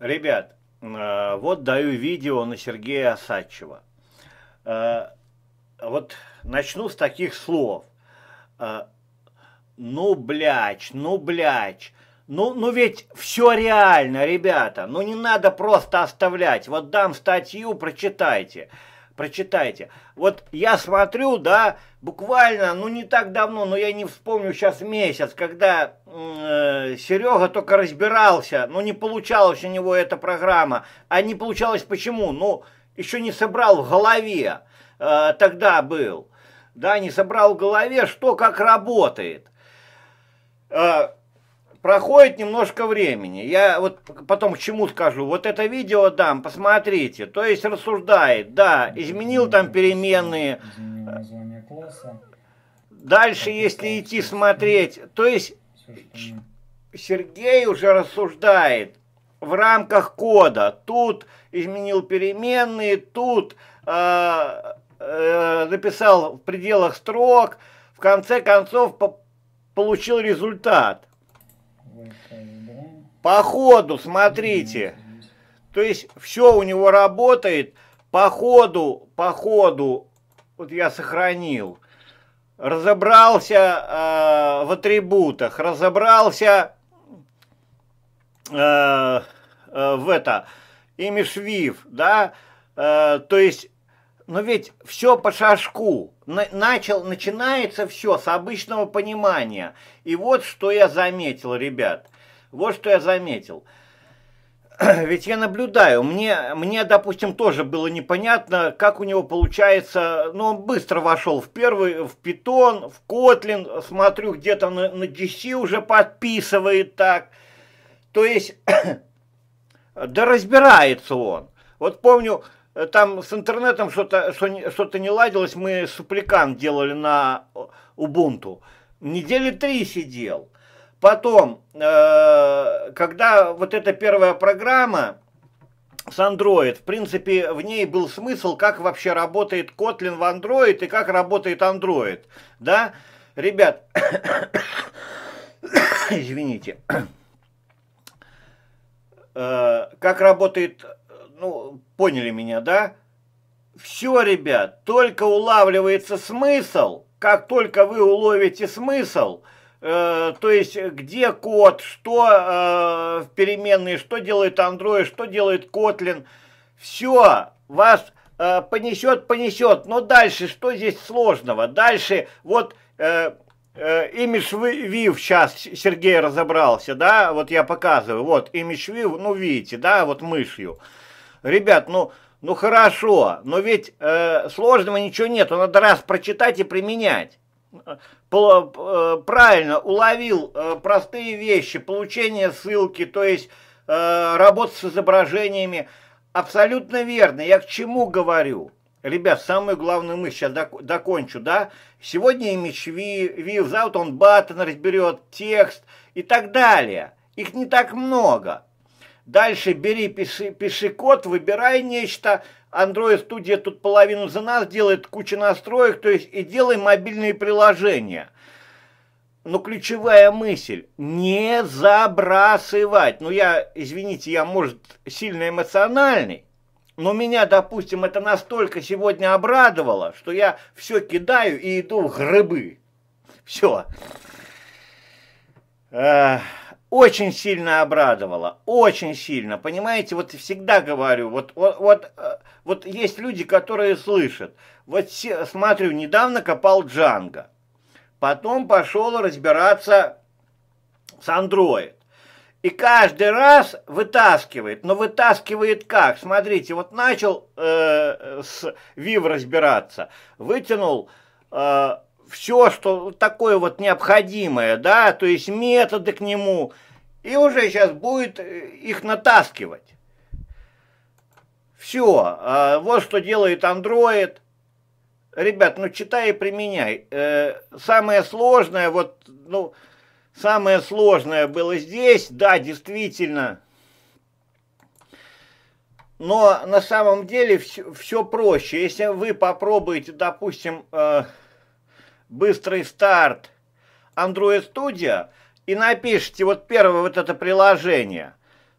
Ребят, э, вот даю видео на Сергея Осадчева. Э, вот начну с таких слов. Э, ну, блядь, ну, блядь. Ну, ну ведь все реально, ребята. Ну не надо просто оставлять. Вот дам статью, прочитайте. Прочитайте. Вот я смотрю, да, буквально, ну не так давно, но я не вспомню сейчас месяц, когда Э, Серега только разбирался, но ну, не получалась у него эта программа. А не получалось почему? Ну, еще не собрал в голове, э, тогда был, да, не собрал в голове, что как работает. Э, проходит немножко времени. Я вот потом к чему скажу. Вот это видео дам, посмотрите. То есть рассуждает, да, изменил там переменные. Дальше, если идти смотреть, то есть Сергей уже рассуждает в рамках кода. Тут изменил переменные, тут э, э, написал в пределах строк. В конце концов по получил результат. По ходу, смотрите. То есть все у него работает по ходу, по ходу. Вот я сохранил разобрался э, в атрибутах, разобрался э, э, в это, имишвив, да, э, то есть, но ну ведь все по шашку, начал, начинается все с обычного понимания, и вот что я заметил, ребят, вот что я заметил – ведь я наблюдаю, мне, мне, допустим, тоже было непонятно, как у него получается, ну, он быстро вошел в первый, в Питон, в Котлин, смотрю, где-то на, на DC уже подписывает так, то есть, да разбирается он. Вот помню, там с интернетом что-то что, что не ладилось, мы супликан делали на Ubuntu, недели три сидел, Потом, э, когда вот эта первая программа с Android, в принципе, в ней был смысл, как вообще работает Kotlin в Android и как работает Android. Да, ребят, извините, э, как работает, ну, поняли меня, да? Все, ребят, только улавливается смысл, как только вы уловите смысл – Э, то есть, где код, что э, в переменной, что делает Android, что делает Kotlin. Все, вас э, понесет, понесет. Но дальше, что здесь сложного? Дальше, вот... Э, Имидж Вив сейчас Сергей разобрался, да, вот я показываю, вот Имидж Вив, ну видите, да, вот мышью. Ребят, ну, ну хорошо, но ведь э, сложного ничего нет, надо раз прочитать и применять. Э, правильно уловил э, простые вещи, получение ссылки, то есть э, работа с изображениями. Абсолютно верно. Я к чему говорю? Ребят, самую главную мысль сейчас докончу, да? Сегодня и Мичви, Вив, завтра он Баттон разберет, текст и так далее. Их не так много. Дальше бери, пиши, пиши код, выбирай нечто, Android студия тут половину за нас делает, куча настроек, то есть и делай мобильные приложения. Но ключевая мысль – не забрасывать. Ну, я, извините, я, может, сильно эмоциональный, но меня, допустим, это настолько сегодня обрадовало, что я все кидаю и иду в грыбы. Все. Эх. А, очень сильно обрадовало, очень сильно, понимаете, вот всегда говорю, вот, вот, вот, э, вот есть люди, которые слышат, вот смотрю, недавно копал Джанго, потом пошел разбираться с Android, и каждый раз вытаскивает, но вытаскивает как, смотрите, вот начал э, э с Вив разбираться, вытянул... Э, все, что такое вот необходимое, да, то есть методы к нему, и уже сейчас будет э, их натаскивать. Все, а вот что делает Android. Ребят, ну читай и применяй. Э, самое сложное, вот, ну, самое сложное было здесь, да, действительно. Но на самом деле все, все проще. Если вы попробуете, допустим, э, быстрый старт, Android Studio и напишите вот первое вот это приложение,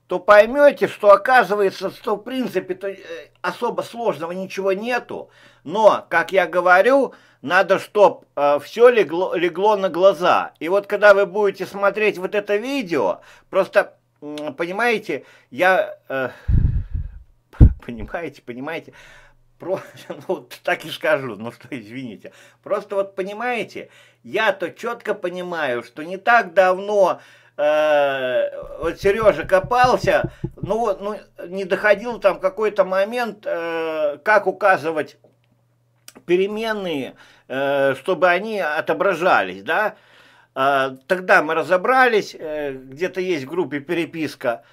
то поймете, что оказывается, что в принципе -то э, особо сложного ничего нету, но, как я говорю, надо, чтобы э, все легло, легло на глаза. И вот когда вы будете смотреть вот это видео, просто, понимаете, я... Э, понимаете, понимаете... Просто, ну, вот так и скажу, ну что, извините. Просто вот понимаете, я-то четко понимаю, что не так давно э, вот Сережа копался, ну, ну не доходил там какой-то момент, э, как указывать переменные, э, чтобы они отображались, да. Э, тогда мы разобрались, э, где-то есть в группе переписка.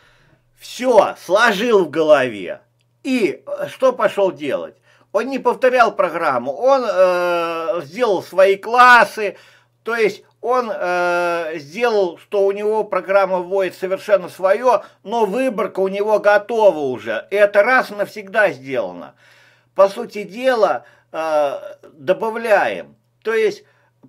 Все, сложил в голове и э, что пошел делать? Он не повторял программу, он э, сделал свои классы, то есть он э, сделал, что у него программа вводит совершенно свое, но выборка у него готова уже. И это раз навсегда сделано. По сути дела, э, добавляем. То есть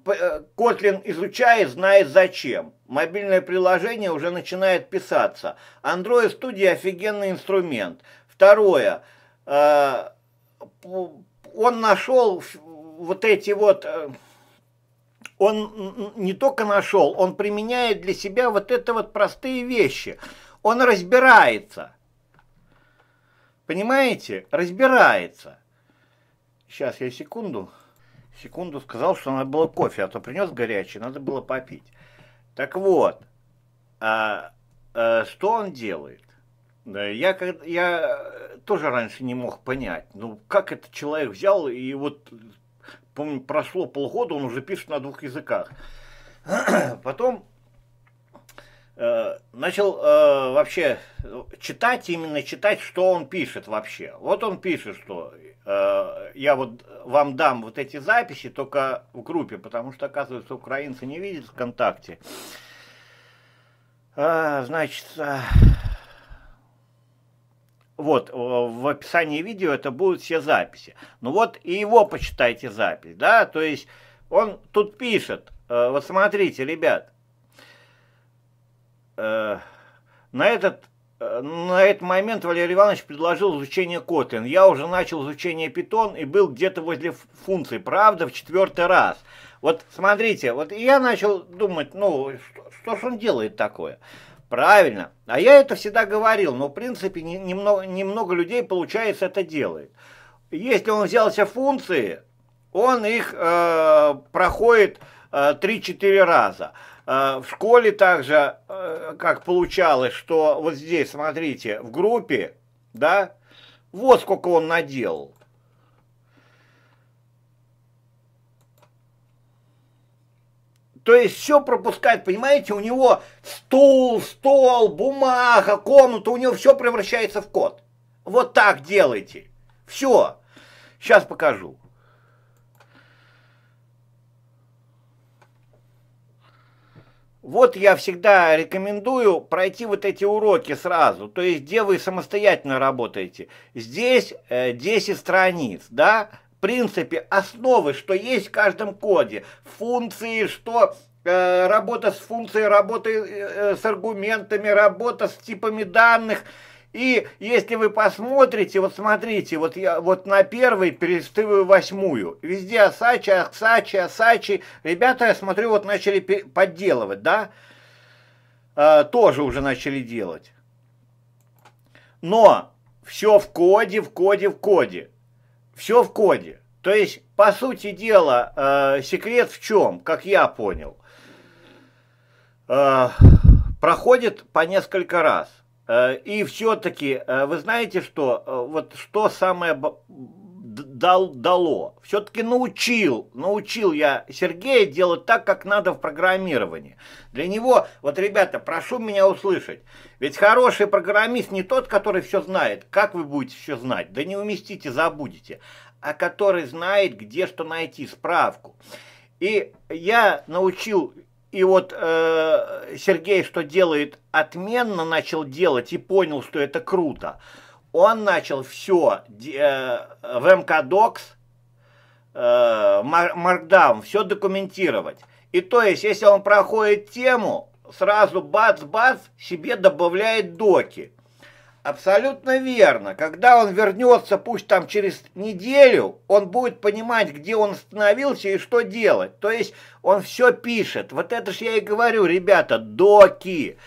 э, Kotlin изучает, знает зачем. Мобильное приложение уже начинает писаться. Android Studio офигенный инструмент – Второе, э, он нашел вот эти вот, э, он не только нашел, он применяет для себя вот это вот простые вещи. Он разбирается. Понимаете? Разбирается. Сейчас я секунду, секунду сказал, что надо было кофе, а то принес горячий, надо было попить. Так вот, а, а, что он делает? Да, я, я э, тоже раньше не мог понять, ну как этот человек взял и вот, помню, прошло полгода, он уже пишет на двух языках. Потом э, начал э, вообще э, читать, именно читать, что он пишет вообще. Вот он пишет, что э, я вот вам дам вот эти записи только в группе, потому что, оказывается, украинцы не видят ВКонтакте. А, значит... А, вот, э, в описании видео это будут все записи. Ну вот и его почитайте запись, да, то есть он тут пишет, э, вот смотрите, ребят, э, на этот э, на этот момент Валерий Иванович предложил изучение Kotlin. Я уже начал изучение Python и был где-то возле функции. Правда, в четвертый раз. Вот смотрите, вот я начал думать, ну, что, что же он делает такое? Правильно. А я это всегда говорил, но в принципе немного, немного людей, получается, это делает. Если он взялся функции, он их э, проходит э, 3-4 раза. Э, в школе также, э, как получалось, что вот здесь, смотрите, в группе, да, вот сколько он наделал. То есть все пропускает, понимаете, у него стул, стол, бумага, комната, у него все превращается в код. Вот так делайте. Все. Сейчас покажу. Вот я всегда рекомендую пройти вот эти уроки сразу, то есть где вы самостоятельно работаете. Здесь 10 э, страниц, да, принципе, основы, что есть в каждом коде, функции, что э, работа с функцией, работа э, э, с аргументами, работа с типами данных. И если вы посмотрите, вот смотрите, вот я вот на первый перелистываю восьмую. Везде Асачи, Асачи, Асачи. Ребята, я смотрю, вот начали подделывать, да? Э, тоже уже начали делать. Но все в коде, в коде, в коде все в коде. То есть, по сути дела, э, секрет в чем, как я понял, э, проходит по несколько раз. Э, и все-таки, э, вы знаете что, э, вот что самое дал, дало. Все-таки научил, научил я Сергея делать так, как надо в программировании. Для него, вот, ребята, прошу меня услышать, ведь хороший программист не тот, который все знает. Как вы будете все знать? Да не уместите, забудете. А который знает, где что найти, справку. И я научил и вот э, Сергей, что делает отменно, начал делать и понял, что это круто он начал все э, в МКДокс, Markdown, все документировать. И то есть, если он проходит тему, сразу бац-бац себе добавляет доки. Абсолютно верно. Когда он вернется, пусть там через неделю, он будет понимать, где он остановился и что делать. То есть он все пишет. Вот это же я и говорю, ребята, доки.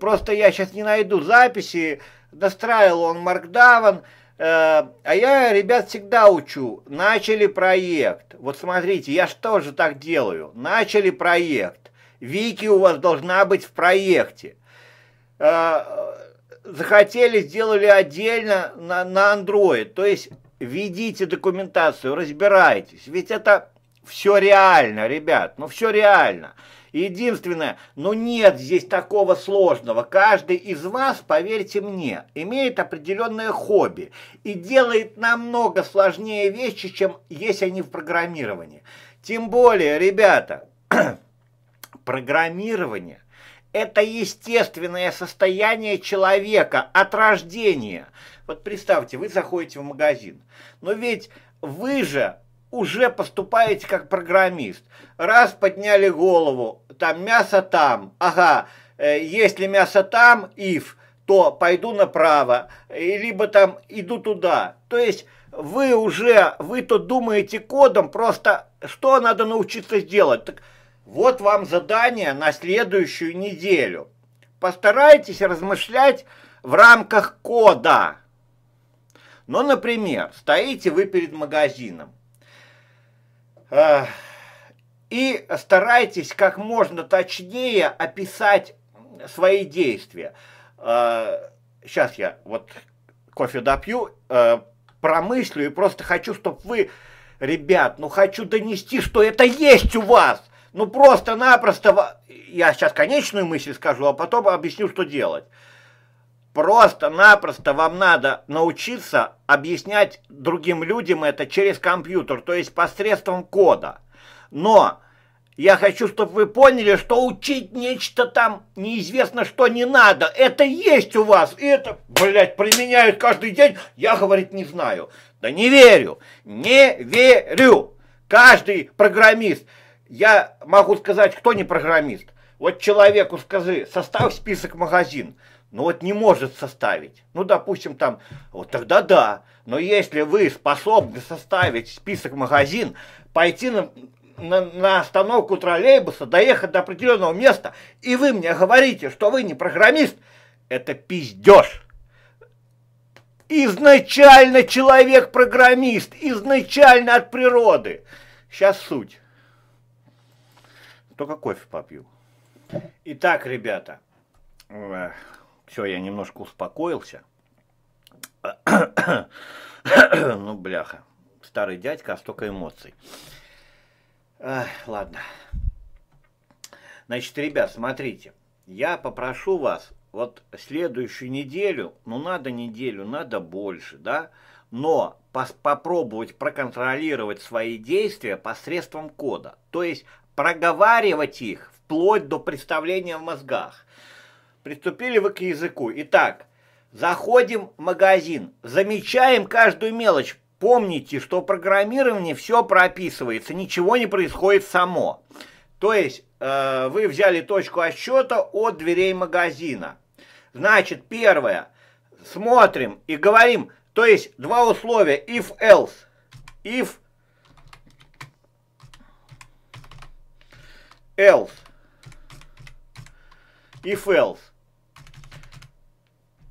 Просто я сейчас не найду записи, достраивал он Маркдаван, э, а я ребят всегда учу. Начали проект. Вот смотрите, я что же так делаю? Начали проект. Вики у вас должна быть в проекте. Э, захотели, сделали отдельно на, на Android. То есть ведите документацию, разбирайтесь. Ведь это все реально, ребят. Ну все реально. Единственное, ну нет здесь такого сложного. Каждый из вас, поверьте мне, имеет определенное хобби и делает намного сложнее вещи, чем есть они в программировании. Тем более, ребята, программирование это естественное состояние человека от рождения. Вот представьте, вы заходите в магазин, но ведь вы же уже поступаете как программист. Раз подняли голову, там мясо там, ага, э, если мясо там, if, то пойду направо, либо там иду туда. То есть вы уже, вы тут думаете кодом, просто что надо научиться делать. Так вот вам задание на следующую неделю. Постарайтесь размышлять в рамках кода. Ну, например, стоите вы перед магазином. Эх и старайтесь как можно точнее описать свои действия. Сейчас а, я вот кофе допью, а, промыслю и просто хочу, чтобы вы, ребят, ну хочу донести, что это есть у вас. Ну просто-напросто, я сейчас конечную мысль скажу, а потом объясню, что делать. Просто-напросто вам надо научиться объяснять другим людям это через компьютер, то есть посредством кода. Но я хочу, чтобы вы поняли, что учить нечто там неизвестно что не надо. Это есть у вас. И это, блядь, применяют каждый день. Я, говорит, не знаю. Да не верю. Не верю. Каждый программист. Я могу сказать, кто не программист. Вот человеку скажи, составь список магазин. Ну вот не может составить. Ну, допустим, там, вот тогда да. Но если вы способны составить список магазин, пойти на, на, на остановку троллейбуса, доехать до определенного места, и вы мне говорите, что вы не программист, это пиздеж. Изначально человек программист, изначально от природы. Сейчас суть. Только кофе попью. Итак, ребята, э, все, я немножко успокоился. ну, бляха, старый дядька, а столько эмоций. Эх, ладно. Значит, ребят, смотрите. Я попрошу вас вот следующую неделю, ну надо неделю, надо больше, да, но попробовать проконтролировать свои действия посредством кода. То есть проговаривать их вплоть до представления в мозгах. Приступили вы к языку. Итак, заходим в магазин, замечаем каждую мелочь, Помните, что программирование все прописывается, ничего не происходит само. То есть э, вы взяли точку отсчета от дверей магазина. Значит, первое, смотрим и говорим, то есть два условия, if-else, if else, if else.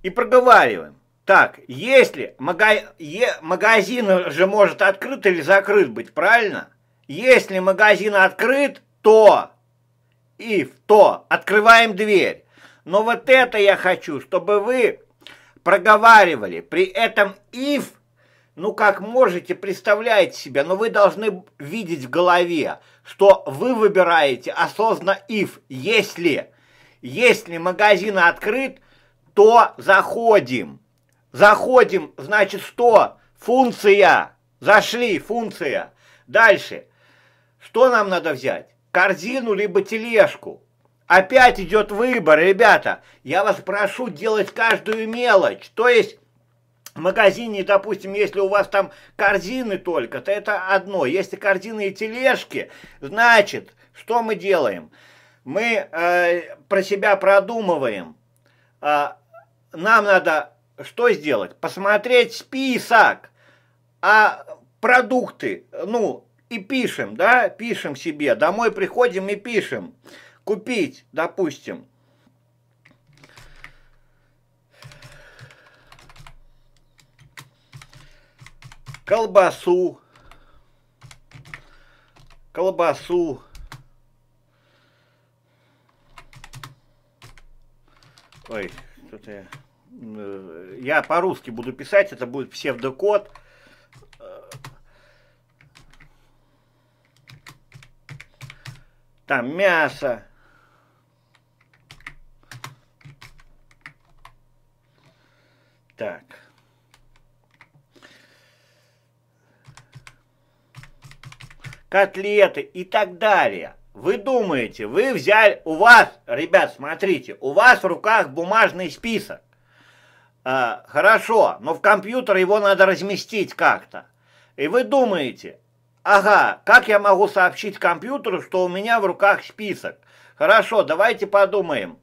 И проговариваем. Так, если мага... е... магазин же может открыт или закрыт быть, правильно? Если магазин открыт, то if, то открываем дверь. Но вот это я хочу, чтобы вы проговаривали. При этом if, ну как можете, представляете себя, но вы должны видеть в голове, что вы выбираете осознанно if, если. Если магазин открыт, то заходим. Заходим, значит, 100. Функция. Зашли, функция. Дальше. Что нам надо взять? Корзину либо тележку. Опять идет выбор, ребята. Я вас прошу делать каждую мелочь. То есть в магазине, допустим, если у вас там корзины только, то это одно. Если корзины и тележки, значит, что мы делаем? Мы э, про себя продумываем. Э, нам надо что сделать? Посмотреть список, а продукты, ну, и пишем, да, пишем себе, домой приходим и пишем, купить, допустим. Колбасу, колбасу, ой, что-то я... Я по-русски буду писать, это будет псевдокод. Там мясо. Так. Котлеты и так далее. Вы думаете, вы взяли, у вас, ребят, смотрите, у вас в руках бумажный список. А, хорошо, но в компьютер его надо разместить как-то. И вы думаете, ага, как я могу сообщить компьютеру, что у меня в руках список? Хорошо, давайте подумаем.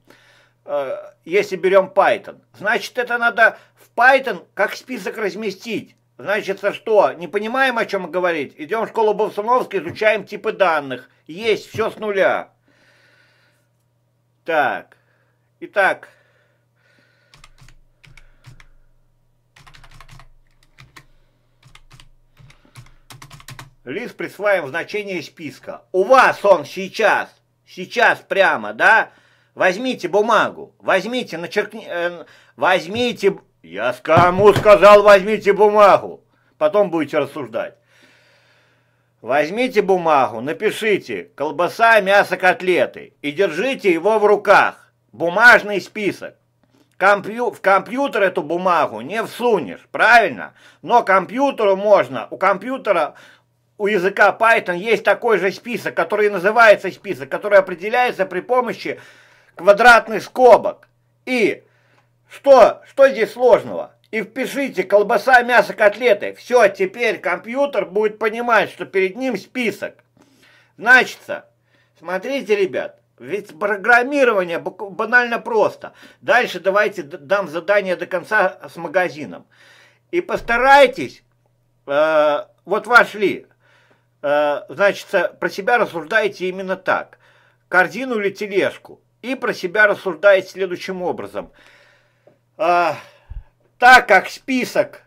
Э, если берем Python, значит это надо в Python как список разместить. Значит, что, не понимаем, о чем говорить? Идем в школу Бовсуновской, изучаем типы данных. Есть, все с нуля. Так, итак, Лист присваиваем значение списка. У вас он сейчас, сейчас прямо, да? Возьмите бумагу, возьмите, начеркни, э, возьмите... Я кому сказал, возьмите бумагу. Потом будете рассуждать. Возьмите бумагу, напишите «Колбаса, мясо, котлеты» и держите его в руках. Бумажный список. Компью... В компьютер эту бумагу не всунешь, правильно? Но компьютеру можно, у компьютера у языка Python есть такой же список, который называется список, который определяется при помощи квадратных скобок. И что, что здесь сложного? И впишите колбаса, мясо, котлеты. Все, теперь компьютер будет понимать, что перед ним список. Значится, смотрите, ребят, ведь программирование банально просто. Дальше давайте дам задание до конца с магазином. И постарайтесь, э, вот вошли, Э, значит, э, про себя рассуждаете именно так. Корзину или тележку. И про себя рассуждаете следующим образом. Э, так как список,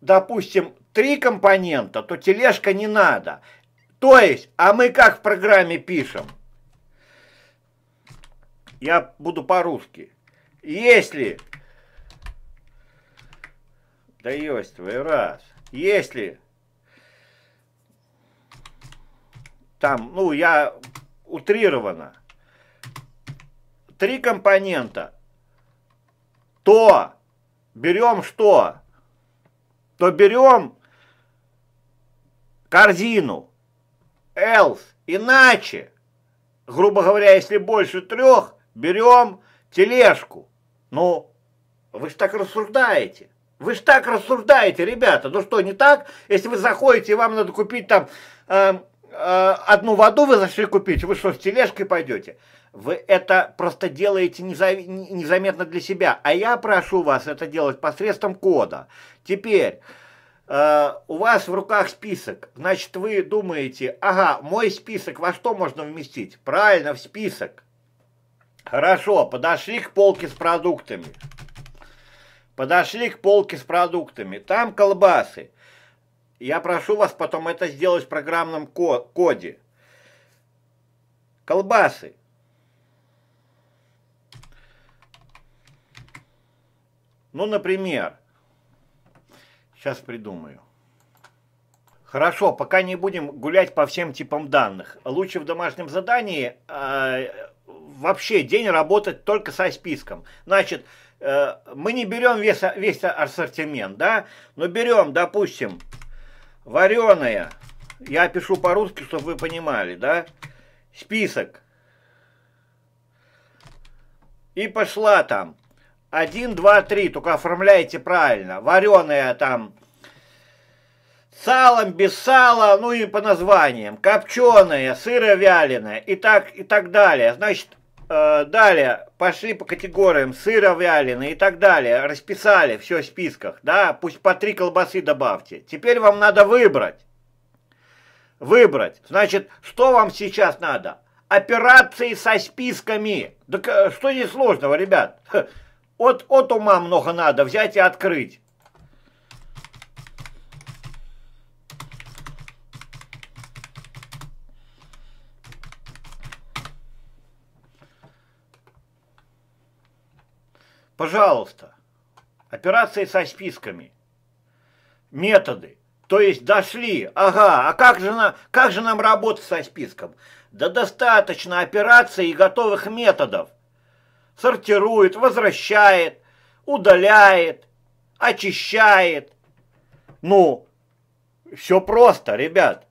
допустим, три компонента, то тележка не надо. То есть, а мы как в программе пишем? Я буду по-русски. Если... Да ёсть твой раз. Если там, ну, я утрированно. Три компонента. То берем что? То берем корзину. Else. Иначе, грубо говоря, если больше трех, берем тележку. Ну, вы же так рассуждаете. Вы же так рассуждаете, ребята. Ну что, не так? Если вы заходите, и вам надо купить там... Э, Э, одну воду вы зашли купить, вы что, с тележкой пойдете? Вы это просто делаете незаметно для себя. А я прошу вас это делать посредством кода. Теперь, э, у вас в руках список. Значит, вы думаете, ага, мой список, во что можно вместить? Правильно, в список. Хорошо, подошли к полке с продуктами. Подошли к полке с продуктами. Там колбасы. Я прошу вас потом это сделать в программном коде. Колбасы. Ну, например, сейчас придумаю. Хорошо, пока не будем гулять по всем типам данных. Лучше в домашнем задании э, вообще день работать только со списком. Значит, э, мы не берем весь, весь ассортимент, да, но берем, допустим, вареная. Я пишу по-русски, чтобы вы понимали, да? Список. И пошла там. Один, два, три, только оформляйте правильно. Вареная там салом, без сала, ну и по названиям. Копченая, сыровяленая и так, и так далее. Значит, Э, далее пошли по категориям сыра, вялины и так далее. Расписали все в списках, да, пусть по три колбасы добавьте. Теперь вам надо выбрать. Выбрать. Значит, что вам сейчас надо? Операции со списками. Так э, что здесь сложного, ребят? От, от ума много надо взять и открыть. Пожалуйста. Операции со списками. Методы. То есть дошли. Ага, а как же, на, как же нам работать со списком? Да достаточно операций и готовых методов. Сортирует, возвращает, удаляет, очищает. Ну, все просто, ребят.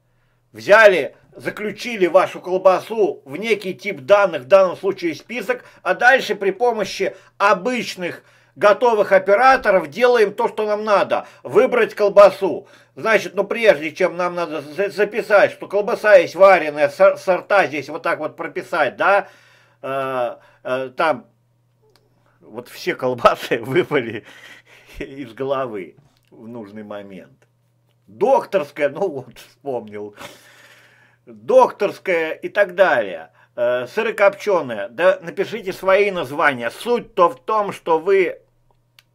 Взяли заключили вашу колбасу в некий тип данных, в данном случае список, а дальше при помощи обычных готовых операторов делаем то, что нам надо. Выбрать колбасу. Значит, ну прежде чем нам надо записать, что колбаса есть вареная, сорта здесь вот так вот прописать, да, э, э, там вот все колбасы выпали из головы в нужный момент. Докторская, ну вот, вспомнил докторская и так далее, э, сырокопченая, да напишите свои названия. Суть-то в том, что вы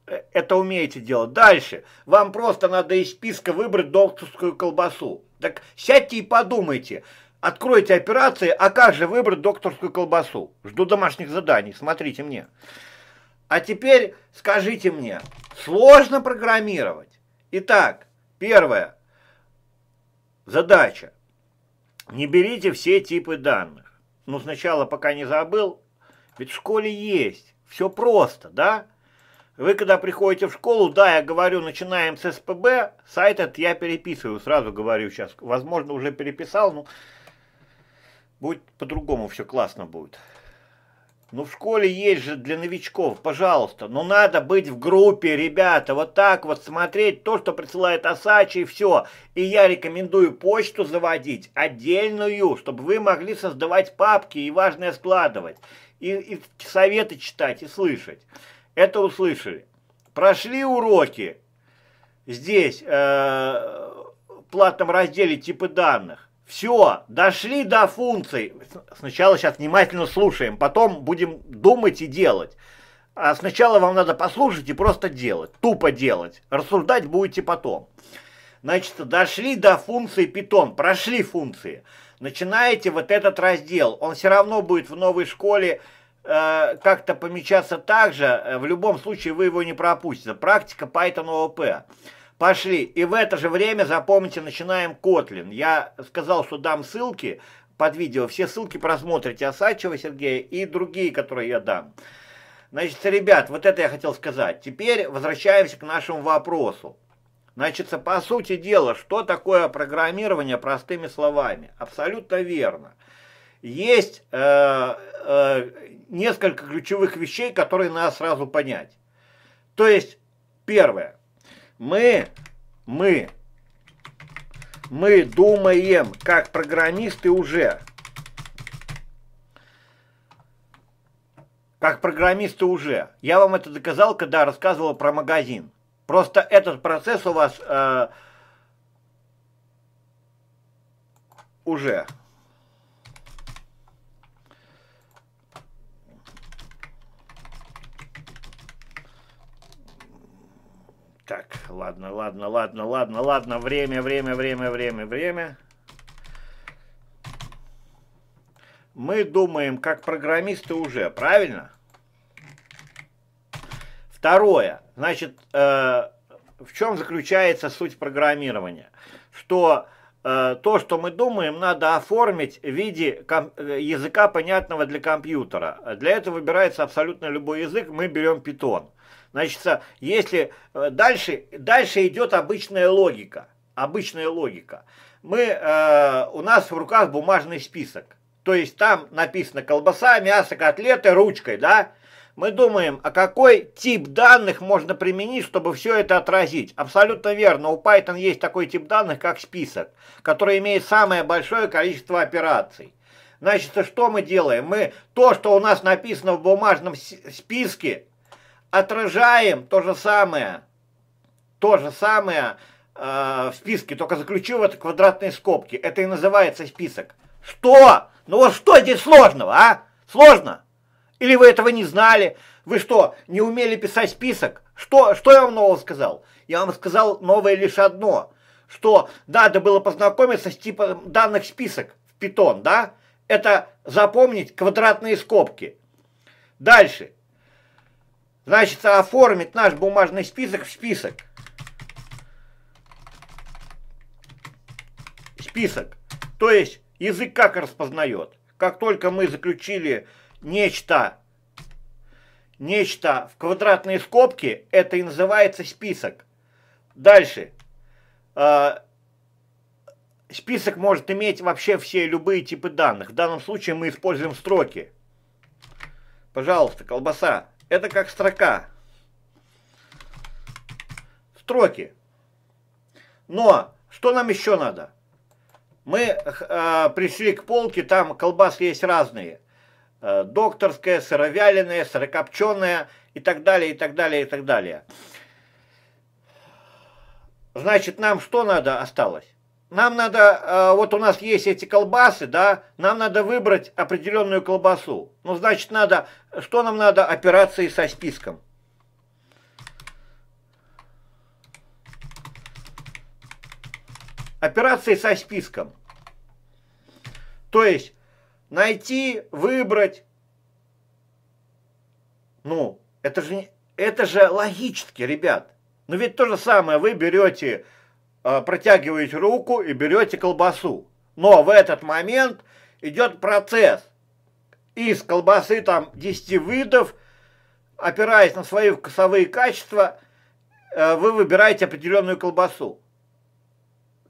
э, это умеете делать. Дальше. Вам просто надо из списка выбрать докторскую колбасу. Так сядьте и подумайте. Откройте операции, а как же выбрать докторскую колбасу? Жду домашних заданий, смотрите мне. А теперь скажите мне, сложно программировать? Итак, первое. Задача. Не берите все типы данных. Ну, сначала, пока не забыл, ведь в школе есть. Все просто, да? Вы, когда приходите в школу, да, я говорю, начинаем с СПБ, сайт этот я переписываю, сразу говорю сейчас. Возможно, уже переписал, но будет по-другому все классно будет. Ну в школе есть же для новичков, пожалуйста. Но ну, надо быть в группе, ребята. Вот так вот смотреть то, что присылает Асачи и все. И я рекомендую почту заводить отдельную, чтобы вы могли создавать папки и важное складывать. И, и советы читать и слышать. Это услышали. Прошли уроки здесь э, в платном разделе типы данных. Все, дошли до функций. Сначала сейчас внимательно слушаем, потом будем думать и делать. А сначала вам надо послушать и просто делать, тупо делать. Рассуждать будете потом. Значит, дошли до функции питон, прошли функции. Начинаете вот этот раздел. Он все равно будет в новой школе э, как-то помечаться так же. Э, в любом случае вы его не пропустите. Практика Python OOP. Пошли. И в это же время, запомните, начинаем Котлин. Я сказал, что дам ссылки под видео. Все ссылки просмотрите Осадчева Сергея и другие, которые я дам. Значит, ребят, вот это я хотел сказать. Теперь возвращаемся к нашему вопросу. Значит, по сути дела, что такое программирование простыми словами? Абсолютно верно. Есть э, э, несколько ключевых вещей, которые надо сразу понять. То есть, первое, мы, мы, мы думаем, как программисты уже. Как программисты уже. Я вам это доказал, когда рассказывал про магазин. Просто этот процесс у вас э, уже. Так, ладно, ладно, ладно, ладно, ладно. Время, время, время, время, время. Мы думаем как программисты уже, правильно? Второе. Значит, э, в чем заключается суть программирования? Что э, то, что мы думаем, надо оформить в виде э, языка, понятного для компьютера. Для этого выбирается абсолютно любой язык. Мы берем питон. Значит, если э, дальше, дальше идет обычная логика. Обычная логика. Мы, э, у нас в руках бумажный список. То есть там написано колбаса, мясо, котлеты ручкой, да? Мы думаем, а какой тип данных можно применить, чтобы все это отразить? Абсолютно верно, у Python есть такой тип данных, как список, который имеет самое большое количество операций. Значит, что мы делаем? Мы то, что у нас написано в бумажном списке, отражаем то же самое, то же самое э, в списке, только заключу в это квадратные скобки. Это и называется список. Что? Ну вот что здесь сложного, а? Сложно? Или вы этого не знали? Вы что, не умели писать список? Что, что я вам нового сказал? Я вам сказал новое лишь одно, что надо было познакомиться с типом данных список в Python, да? Это запомнить квадратные скобки. Дальше. Значит, оформить наш бумажный список в список. Список. То есть, язык как распознает? Как только мы заключили нечто, нечто в квадратные скобки, это и называется список. Дальше. А, список может иметь вообще все любые типы данных. В данном случае мы используем строки. Пожалуйста, колбаса. Это как строка. Строки. Но что нам еще надо? Мы э, пришли к полке, там колбасы есть разные. Э, докторская, сыровяленая, сырокопченая и так далее, и так далее, и так далее. Значит, нам что надо осталось? нам надо, э, вот у нас есть эти колбасы, да, нам надо выбрать определенную колбасу. Ну, значит, надо, что нам надо? Операции со списком. Операции со списком. То есть, найти, выбрать, ну, это же, это же логически, ребят. Но ну, ведь то же самое, вы берете Э, протягиваете руку и берете колбасу. Но в этот момент идет процесс. Из колбасы там 10 видов, опираясь на свои вкусовые качества, э, вы выбираете определенную колбасу.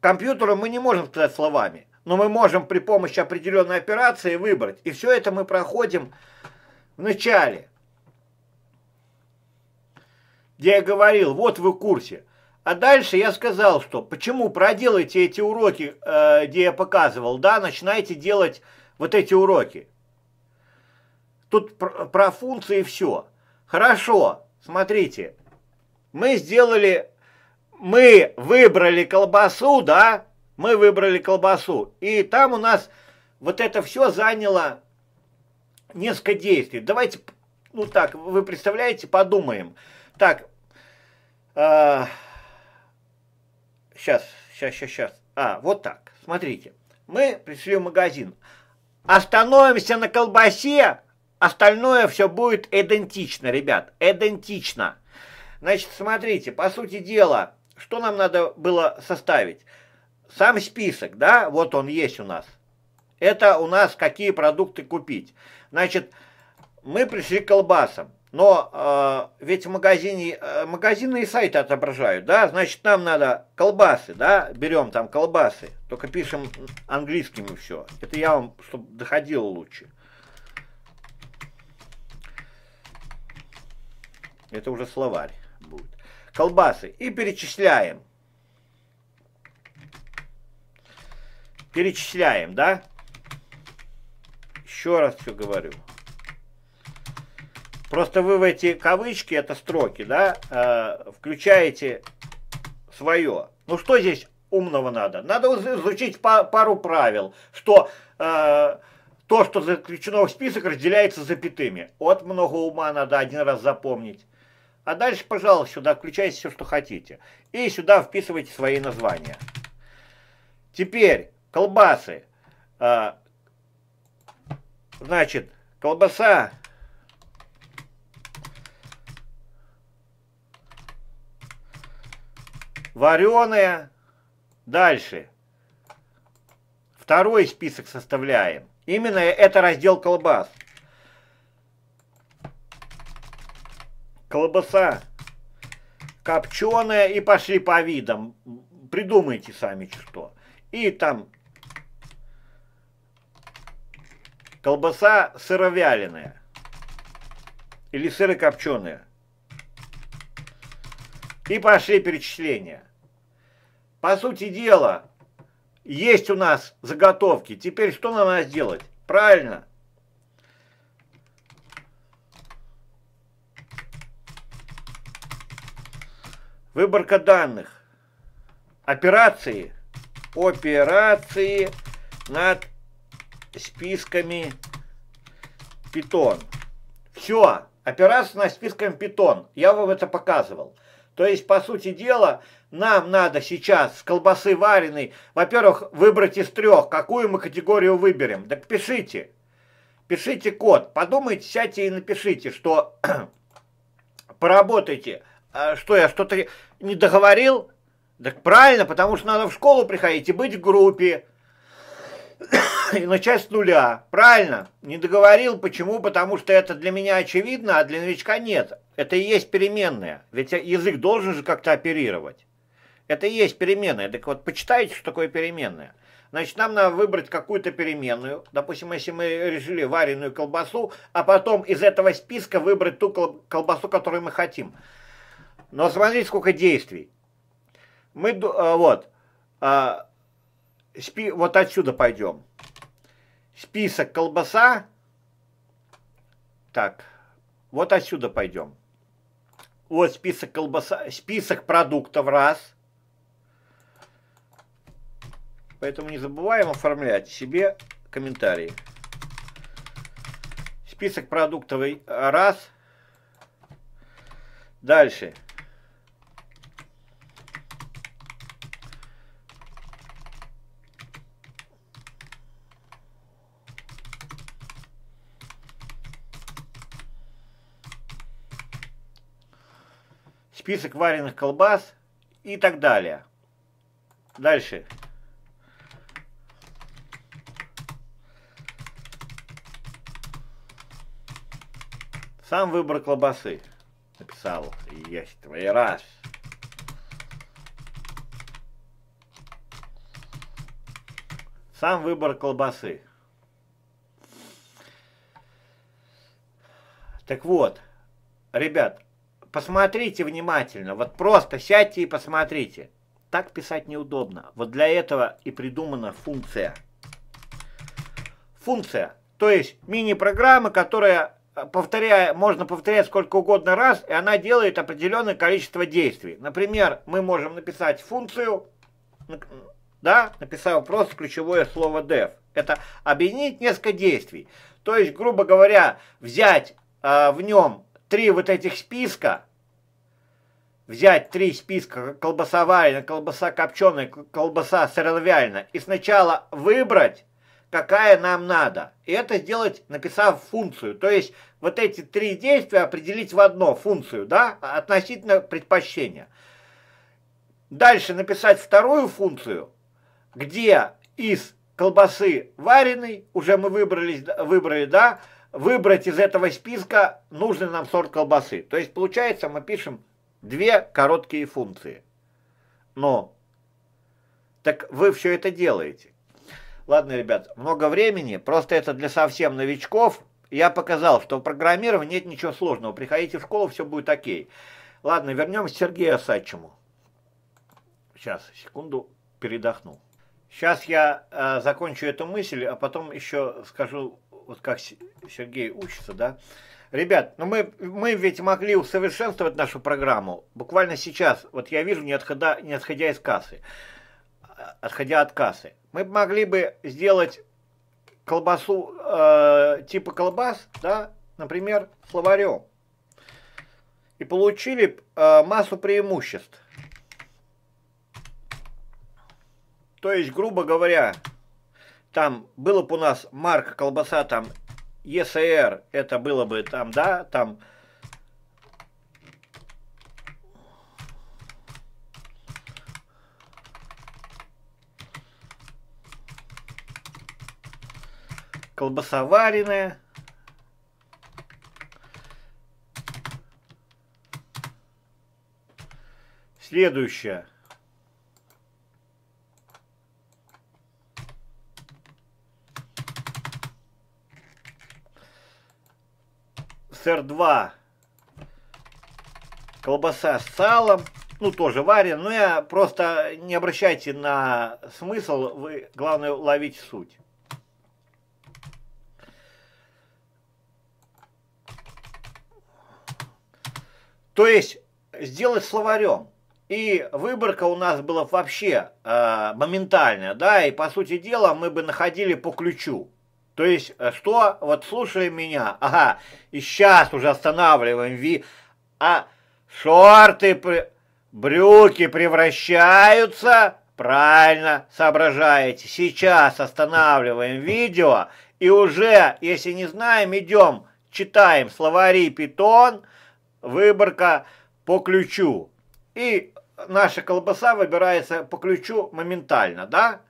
Компьютеру мы не можем сказать словами, но мы можем при помощи определенной операции выбрать. И все это мы проходим в начале, где я говорил, вот вы в курсе – а дальше я сказал, что почему проделайте эти уроки, э, где я показывал, да, начинайте делать вот эти уроки. Тут про, про функции все. Хорошо, смотрите, мы сделали, мы выбрали колбасу, да, мы выбрали колбасу, и там у нас вот это все заняло несколько действий. Давайте, ну так, вы представляете, подумаем. Так, э, Сейчас, сейчас, сейчас, сейчас. А, вот так. Смотрите. Мы пришли в магазин. Остановимся на колбасе. Остальное все будет идентично, ребят. Идентично. Значит, смотрите, по сути дела, что нам надо было составить? Сам список, да? Вот он есть у нас. Это у нас какие продукты купить. Значит, мы пришли к колбасам. Но э, ведь в магазине, э, магазины и сайты отображают, да, значит, нам надо колбасы, да, берем там колбасы, только пишем английским и все. Это я вам, чтобы доходило лучше. Это уже словарь будет. Колбасы. И перечисляем. Перечисляем, да? Еще раз все говорю. Просто вы в эти кавычки, это строки, да, э, включаете свое. Ну что здесь умного надо? Надо изучить пару правил, что э, то, что заключено в список, разделяется запятыми. От много ума надо один раз запомнить. А дальше, пожалуйста, сюда включайте все, что хотите. И сюда вписывайте свои названия. Теперь колбасы. Э, значит, колбаса вареные. Дальше. Второй список составляем. Именно это раздел колбас. Колбаса копченая и пошли по видам. Придумайте сами что. И там колбаса сыровяленая или сырокопченая. И пошли перечисления по сути дела, есть у нас заготовки. Теперь что нам надо сделать? Правильно. Выборка данных. Операции. Операции над списками Python. Все. операции над списками Python. Я вам это показывал. То есть, по сути дела, нам надо сейчас с колбасы вареной, во-первых, выбрать из трех, какую мы категорию выберем. Так пишите, пишите код, подумайте, сядьте и напишите, что поработайте. А что я что-то не договорил? Так правильно, потому что надо в школу приходить и быть в группе и начать с нуля. Правильно? Не договорил. Почему? Потому что это для меня очевидно, а для новичка нет. Это и есть переменная. Ведь язык должен же как-то оперировать. Это и есть переменная. Так вот, почитайте, что такое переменная. Значит, нам надо выбрать какую-то переменную. Допустим, если мы решили вареную колбасу, а потом из этого списка выбрать ту колбасу, которую мы хотим. Но смотрите, сколько действий. Мы, э, вот, э, вот отсюда пойдем список колбаса. Так, вот отсюда пойдем. Вот список колбаса, список продуктов раз. Поэтому не забываем оформлять себе комментарии. Список продуктовый э, раз. Дальше. список вареных колбас и так далее. Дальше. Сам выбор колбасы написал. Есть твой раз. Сам выбор колбасы. Так вот, ребят, Посмотрите внимательно, вот просто сядьте и посмотрите. Так писать неудобно. Вот для этого и придумана функция. Функция, то есть мини-программа, которая э, повторяя, можно повторять сколько угодно раз, и она делает определенное количество действий. Например, мы можем написать функцию, да, написал просто ключевое слово def. Это объединить несколько действий. То есть, грубо говоря, взять э, в нем три вот этих списка, взять три списка колбаса вареная, колбаса копченая, колбаса сыровяльная и сначала выбрать, какая нам надо. И это сделать, написав функцию. То есть вот эти три действия определить в одно функцию, да, относительно предпочтения. Дальше написать вторую функцию, где из колбасы вареной, уже мы выбрались, выбрали, да, выбрать из этого списка нужный нам сорт колбасы. То есть получается мы пишем две короткие функции. Но так вы все это делаете. Ладно, ребят, много времени, просто это для совсем новичков. Я показал, что в программировании нет ничего сложного. Приходите в школу, все будет окей. Ладно, вернемся к Сергею Осадчему. Сейчас, секунду, передохну. Сейчас я э, закончу эту мысль, а потом еще скажу вот как Сергей учится, да? Ребят, ну мы, мы ведь могли усовершенствовать нашу программу. Буквально сейчас, вот я вижу, не, отходя не отходя из кассы, а, отходя от кассы, мы могли бы сделать колбасу э, типа колбас, да, например, словарем. И получили э, массу преимуществ. То есть, грубо говоря, там было бы у нас марка колбаса там ЕСР, это было бы там, да, там... Колбаса вареная. Следующее. сыр 2, колбаса с салом, ну, тоже варен, но ну, я просто не обращайте на смысл, вы, главное, ловить суть. То есть, сделать словарем. И выборка у нас была вообще э, моментальная, да, и, по сути дела, мы бы находили по ключу. То есть, э, что, вот слушай меня, ага, и сейчас уже останавливаем ви, а шорты, брюки превращаются, правильно соображаете, сейчас останавливаем видео, и уже, если не знаем, идем, читаем словари питон, выборка по ключу, и наша колбаса выбирается по ключу моментально, да?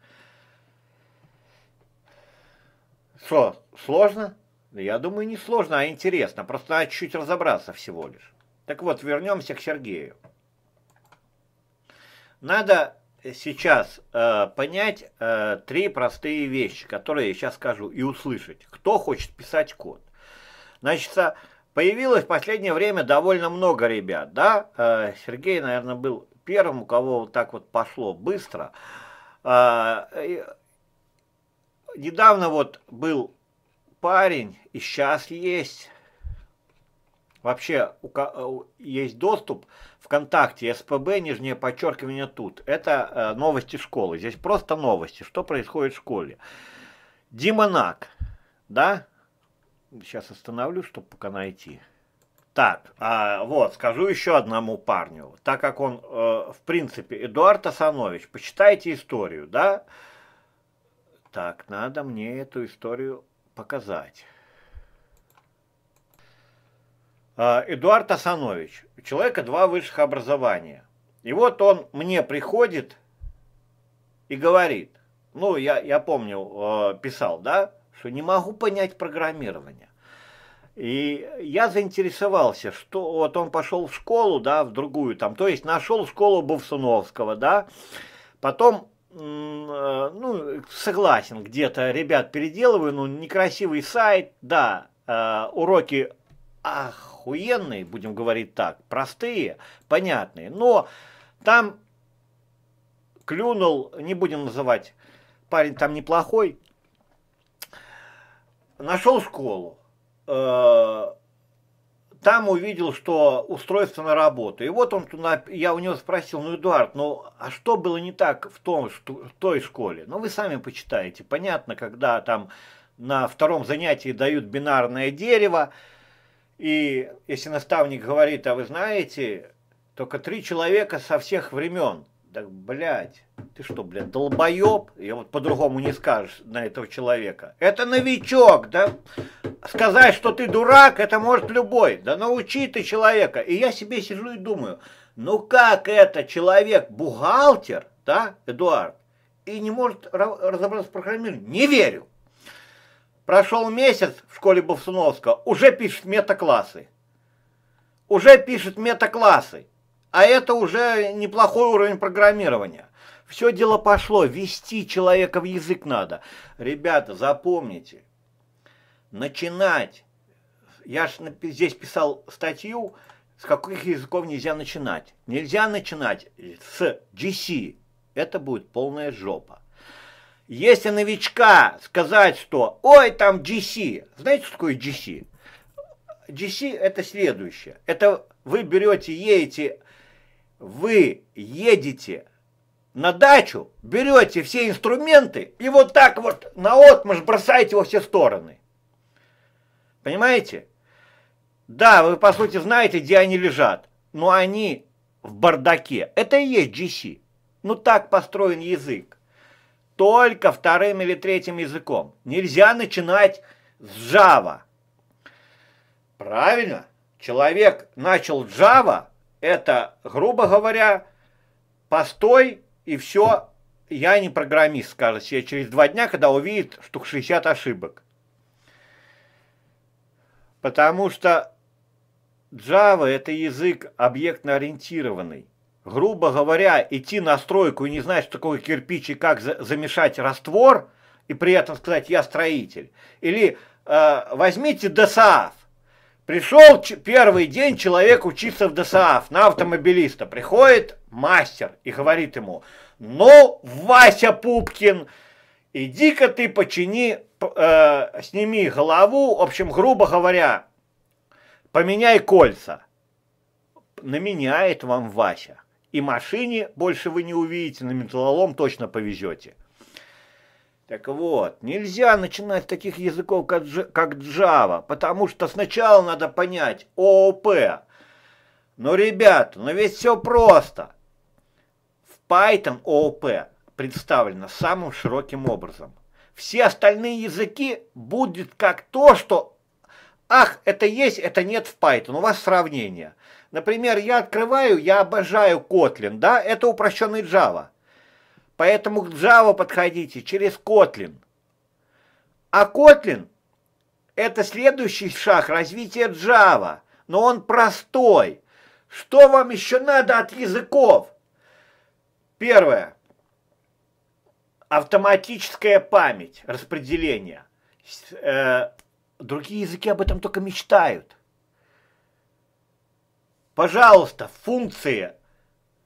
Что, сложно? Ну, я думаю, не сложно, а интересно. Просто надо чуть разобраться всего лишь. Так вот, вернемся к Сергею. Надо сейчас э, понять э, три простые вещи, которые я сейчас скажу, и услышать. Кто хочет писать код? Значит, а, появилось в последнее время довольно много ребят, да? Э, Сергей, наверное, был первым, у кого вот так вот пошло быстро. Э, недавно вот был парень, и сейчас есть. Вообще э, есть доступ ВКонтакте, СПБ, нижнее подчеркивание тут. Это э, новости школы. Здесь просто новости, что происходит в школе. Дима Нак да? Сейчас остановлю чтобы пока найти. Так, а, вот, скажу еще одному парню. Так как он, э, в принципе, Эдуард Асанович, почитайте историю, да? Да так, надо мне эту историю показать. А, Эдуард Асанович, у человека два высших образования. И вот он мне приходит и говорит, ну, я, я помню, э, писал, да, что не могу понять программирование. И я заинтересовался, что вот он пошел в школу, да, в другую там, то есть нашел школу Бовсуновского, да, потом Э, ну, согласен, где-то ребят переделываю, ну, некрасивый сайт, да, э, уроки охуенные, будем говорить так, простые, понятные, но там клюнул, не будем называть, парень там неплохой, нашел школу, э, там увидел, что устройство на работу. И вот он туда, я у него спросил, ну, Эдуард, ну, а что было не так в, том, что, в той школе? Ну, вы сами почитаете. Понятно, когда там на втором занятии дают бинарное дерево, и если наставник говорит, а вы знаете, только три человека со всех времен – так, блядь, ты что, блядь, долбоеб? Я вот по-другому не скажешь на этого человека. Это новичок, да? Сказать, что ты дурак, это может любой. Да научи ты человека. И я себе сижу и думаю, ну как это человек, бухгалтер, да, Эдуард, и не может разобраться в программировании? Не верю. Прошел месяц в школе Бовсуновского, уже пишет метаклассы. Уже пишет метаклассы. А это уже неплохой уровень программирования. Все дело пошло, вести человека в язык надо. Ребята, запомните, начинать. Я же здесь писал статью, с каких языков нельзя начинать. Нельзя начинать с GC, это будет полная жопа. Если новичка сказать, что «Ой, там GC», знаете, что такое GC? GC – это следующее. Это вы берете, едете вы едете на дачу, берете все инструменты и вот так вот на отмышь бросаете во все стороны. Понимаете? Да, вы по сути знаете, где они лежат, но они в бардаке. Это и есть GC. Ну так построен язык. Только вторым или третьим языком. Нельзя начинать с Java. Правильно? Человек начал Java – это, грубо говоря, постой и все, я не программист, скажет себе через два дня, когда увидит штук 60 ошибок. Потому что Java это язык объектно-ориентированный. Грубо говоря, идти на стройку и не знать, что такое кирпич и как за замешать раствор, и при этом сказать «я строитель». Или э, возьмите ДСАФ, Пришел первый день человек учиться в ДСАФ на автомобилиста. Приходит мастер и говорит ему, ну, Вася Пупкин, иди-ка ты почини, э, сними голову, в общем, грубо говоря, поменяй кольца. Наменяет вам Вася. И машине больше вы не увидите, на металлолом точно повезете. Так вот, нельзя начинать с таких языков, как, как Java, потому что сначала надо понять ООП. Ну, ребята, ну ведь все просто. В Python ООП представлено самым широким образом. Все остальные языки будут как то, что ах, это есть, это нет в Python. У вас сравнение. Например, я открываю, я обожаю Kotlin, да, это упрощенный Java. Поэтому к Java подходите через Kotlin. А Kotlin – это следующий шаг развития Java, но он простой. Что вам еще надо от языков? Первое. Автоматическая память, распределение. Э, другие языки об этом только мечтают. Пожалуйста, функции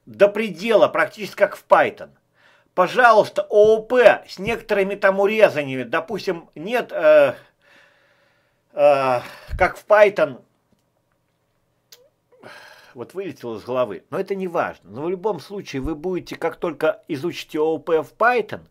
до предела, практически как в Python пожалуйста, ООП с некоторыми там урезаниями. Допустим, нет, э, э, как в Python, вот вылетело из головы, но это не важно. Но в любом случае вы будете, как только изучите ООП в Python,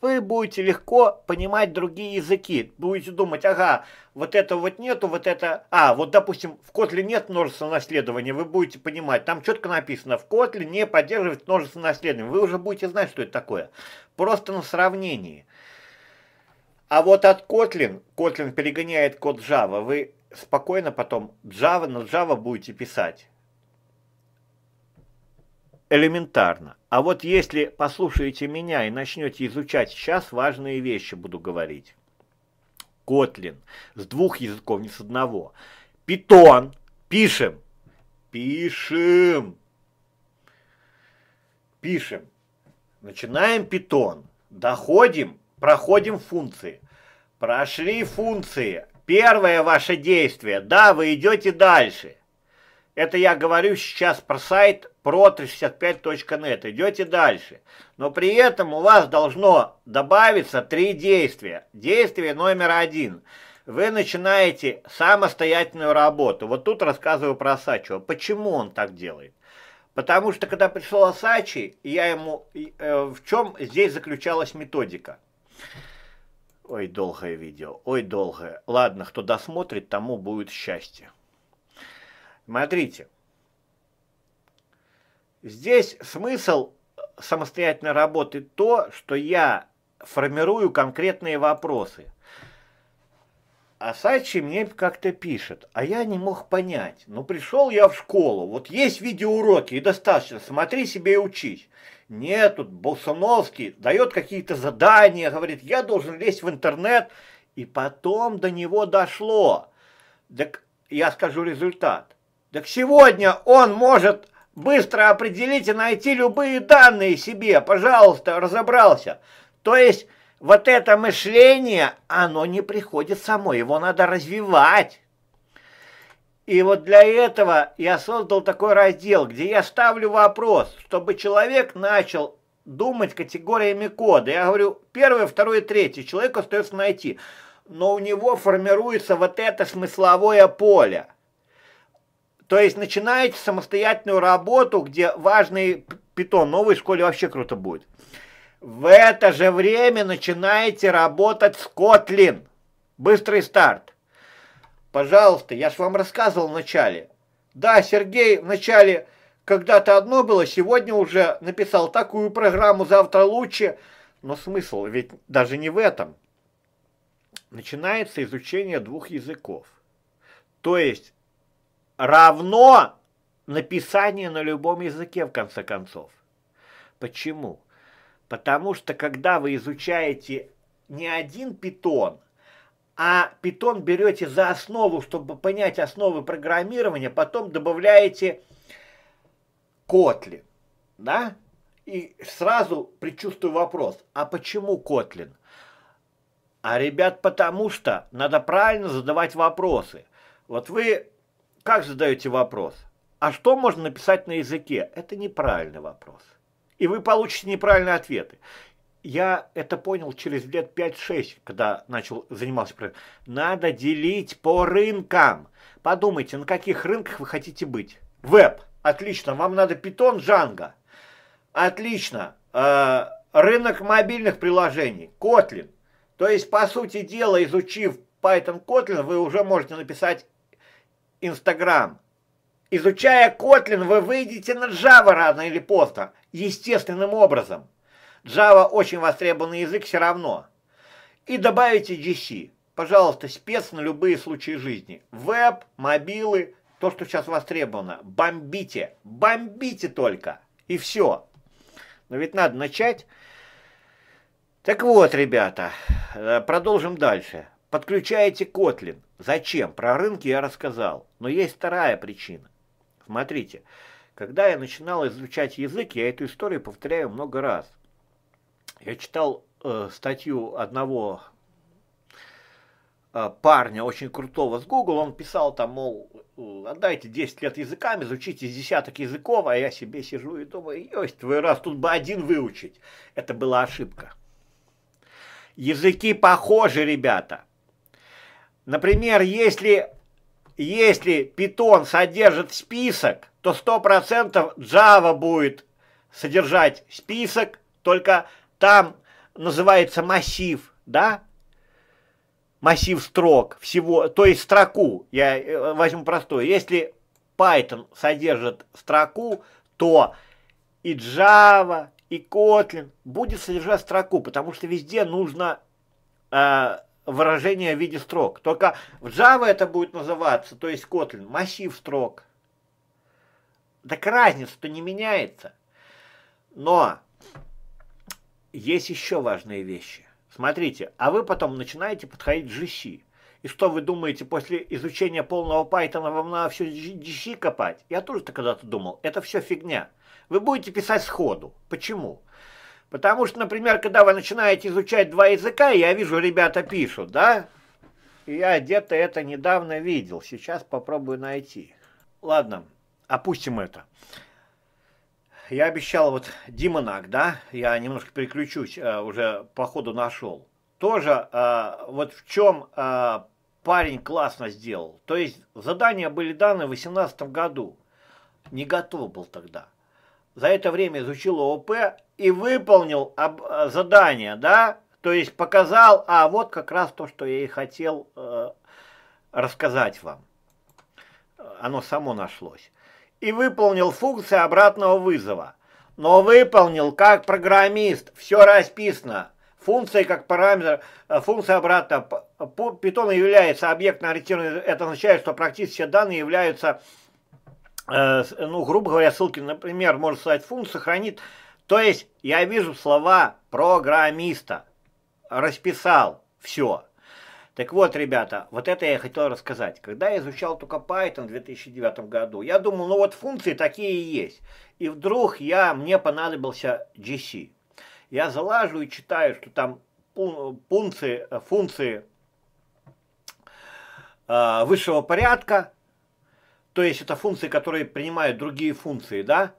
вы будете легко понимать другие языки. Будете думать, ага, вот это вот нету, вот это... А, вот, допустим, в Kotlin нет множества наследования, вы будете понимать, там четко написано, в Kotlin не поддерживает множество наследования. Вы уже будете знать, что это такое. Просто на сравнении. А вот от Kotlin, Kotlin перегоняет код Java, вы спокойно потом Java на Java будете писать элементарно. А вот если послушаете меня и начнете изучать, сейчас важные вещи буду говорить. Котлин с двух языков, не с одного. Питон, пишем, пишем, пишем. Начинаем питон, доходим, проходим функции. Прошли функции. Первое ваше действие, да, вы идете дальше. Это я говорю сейчас про сайт prot65.net. Идете дальше. Но при этом у вас должно добавиться три действия. Действие номер один. Вы начинаете самостоятельную работу. Вот тут рассказываю про Сачева. Почему он так делает? Потому что когда пришел Асачи, я ему... Э, в чем здесь заключалась методика? Ой, долгое видео, ой, долгое. Ладно, кто досмотрит, тому будет счастье. Смотрите. Здесь смысл самостоятельной работы то, что я формирую конкретные вопросы. А Сачи мне как-то пишет, а я не мог понять. Ну, пришел я в школу, вот есть видеоуроки и достаточно, смотри себе и учись. Нет, тут Болсуновский дает какие-то задания, говорит, я должен лезть в интернет, и потом до него дошло. Так я скажу результат. Так сегодня он может Быстро определить и найти любые данные себе, пожалуйста, разобрался. То есть вот это мышление, оно не приходит само, его надо развивать. И вот для этого я создал такой раздел, где я ставлю вопрос, чтобы человек начал думать категориями кода. Я говорю, первое, второе, третье, человеку остается найти. Но у него формируется вот это смысловое поле – то есть начинаете самостоятельную работу, где важный питон, новой школе вообще круто будет. В это же время начинаете работать с Kotlin. Быстрый старт. Пожалуйста, я же вам рассказывал в начале. Да, Сергей в начале когда-то одно было, сегодня уже написал такую программу, завтра лучше. Но смысл ведь даже не в этом. Начинается изучение двух языков. То есть равно написание на любом языке, в конце концов. Почему? Потому что, когда вы изучаете не один питон, а питон берете за основу, чтобы понять основы программирования, потом добавляете Kotlin, да? И сразу предчувствую вопрос, а почему котлин? А, ребят, потому что надо правильно задавать вопросы. Вот вы как задаете вопрос? А что можно написать на языке? Это неправильный вопрос. И вы получите неправильные ответы. Я это понял через лет 5-6, когда начал заниматься. Надо делить по рынкам. Подумайте, на каких рынках вы хотите быть. Веб. Отлично. Вам надо питон, джанго. Отлично. А, рынок мобильных приложений. Kotlin. То есть, по сути дела, изучив Python Kotlin, вы уже можете написать Инстаграм. Изучая Kotlin, вы выйдете на Java рано или поздно, естественным образом. Java очень востребованный язык все равно. И добавите GC. Пожалуйста, спец на любые случаи жизни. Веб, мобилы, то, что сейчас востребовано. Бомбите, бомбите только. И все. Но ведь надо начать. Так вот, ребята, э, продолжим дальше. Подключаете Kotlin. Зачем? Про рынки я рассказал. Но есть вторая причина. Смотрите, когда я начинал изучать язык, я эту историю повторяю много раз. Я читал э, статью одного э, парня, очень крутого с Google, он писал там, мол, отдайте 10 лет языкам, изучите десяток языков, а я себе сижу и думаю, есть твой раз, тут бы один выучить. Это была ошибка. Языки похожи, ребята. Например, если, если Python содержит список, то 100% Java будет содержать список, только там называется массив, да? Массив строк всего, то есть строку, я э, возьму простой. Если Python содержит строку, то и Java, и Kotlin будет содержать строку, потому что везде нужно э, выражение в виде строк. Только в Java это будет называться, то есть Kotlin, массив строк. Так разница-то не меняется. Но есть еще важные вещи. Смотрите, а вы потом начинаете подходить к GC. И что вы думаете, после изучения полного Python вам надо все GC копать? Я тоже-то когда-то думал, это все фигня. Вы будете писать сходу. Почему? Потому что, например, когда вы начинаете изучать два языка, я вижу, ребята пишут, да? И я где-то это недавно видел. Сейчас попробую найти. Ладно, опустим это. Я обещал вот Димонак, да? Я немножко переключусь, э, уже по ходу нашел. Тоже э, вот в чем э, парень классно сделал. То есть задания были даны в 2018 году. Не готов был тогда за это время изучил ООП и выполнил об, э, задание, да, то есть показал, а вот как раз то, что я и хотел э, рассказать вам. Оно само нашлось. И выполнил функции обратного вызова. Но выполнил как программист, все расписано. Функция как параметр, э, функция обратно. Python является объектно ориентированной, это означает, что практически все данные являются Э, ну, грубо говоря, ссылки, например, может создать функцию, сохранит. То есть я вижу слова программиста, расписал все. Так вот, ребята, вот это я хотел рассказать. Когда я изучал только Python в 2009 году, я думал, ну вот функции такие и есть. И вдруг я, мне понадобился GC. Я залажу и читаю, что там функции, функции э, высшего порядка, то есть это функции, которые принимают другие функции, да?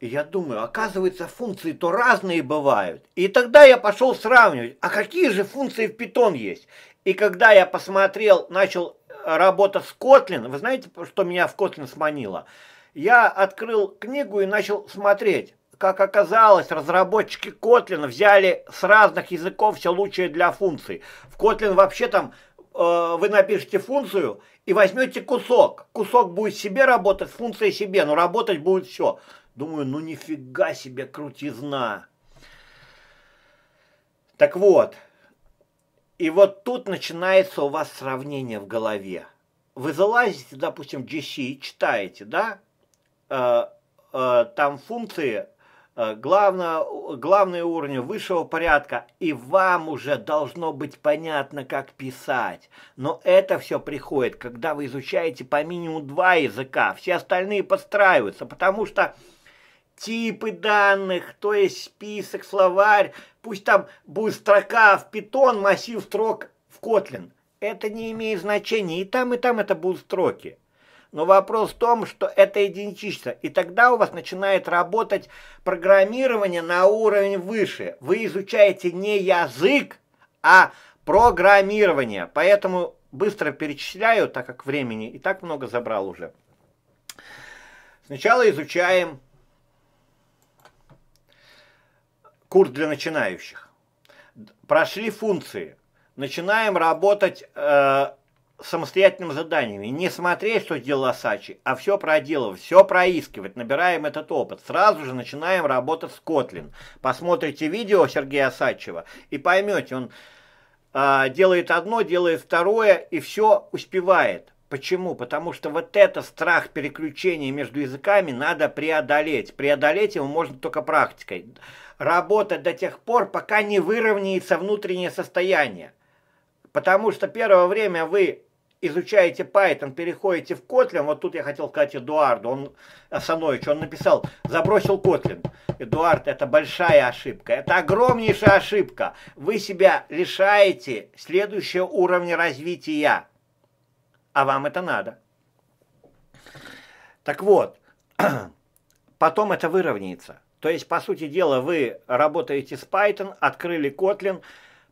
И я думаю, оказывается, функции то разные бывают. И тогда я пошел сравнивать, а какие же функции в Python есть? И когда я посмотрел, начал э, работа с Kotlin, вы знаете, что меня в Kotlin сманило? Я открыл книгу и начал смотреть. Как оказалось, разработчики Kotlin взяли с разных языков все лучшее для функций. В Kotlin вообще там э, вы напишите функцию, и возьмете кусок. Кусок будет себе работать, функция себе, но работать будет все. Думаю, ну нифига себе крутизна. Так вот, и вот тут начинается у вас сравнение в голове. Вы залазите, допустим, в GC и читаете, да, э, э, там функции Э, главного, главные уровни высшего порядка, и вам уже должно быть понятно, как писать. Но это все приходит, когда вы изучаете по минимуму два языка, все остальные подстраиваются, потому что типы данных, то есть список, словарь, пусть там будет строка в питон, массив строк в котлин, Это не имеет значения, и там, и там это будут строки. Но вопрос в том, что это идентично. И тогда у вас начинает работать программирование на уровень выше. Вы изучаете не язык, а программирование. Поэтому быстро перечисляю, так как времени и так много забрал уже. Сначала изучаем курс для начинающих. Прошли функции. Начинаем работать э, самостоятельным заданием. И не смотреть, что сделал Асачи, а все проделывать, все проискивать. Набираем этот опыт. Сразу же начинаем работать с Котлин. Посмотрите видео Сергея Асачева и поймете, он э, делает одно, делает второе и все успевает. Почему? Потому что вот это страх переключения между языками надо преодолеть. Преодолеть его можно только практикой. Работать до тех пор, пока не выровняется внутреннее состояние. Потому что первое время вы изучаете Python, переходите в Kotlin, вот тут я хотел сказать Эдуарду, он Асанович, он написал, забросил Kotlin. Эдуард, это большая ошибка, это огромнейшая ошибка. Вы себя лишаете следующего уровня развития, а вам это надо. Так вот, потом это выровняется. То есть, по сути дела, вы работаете с Python, открыли Kotlin,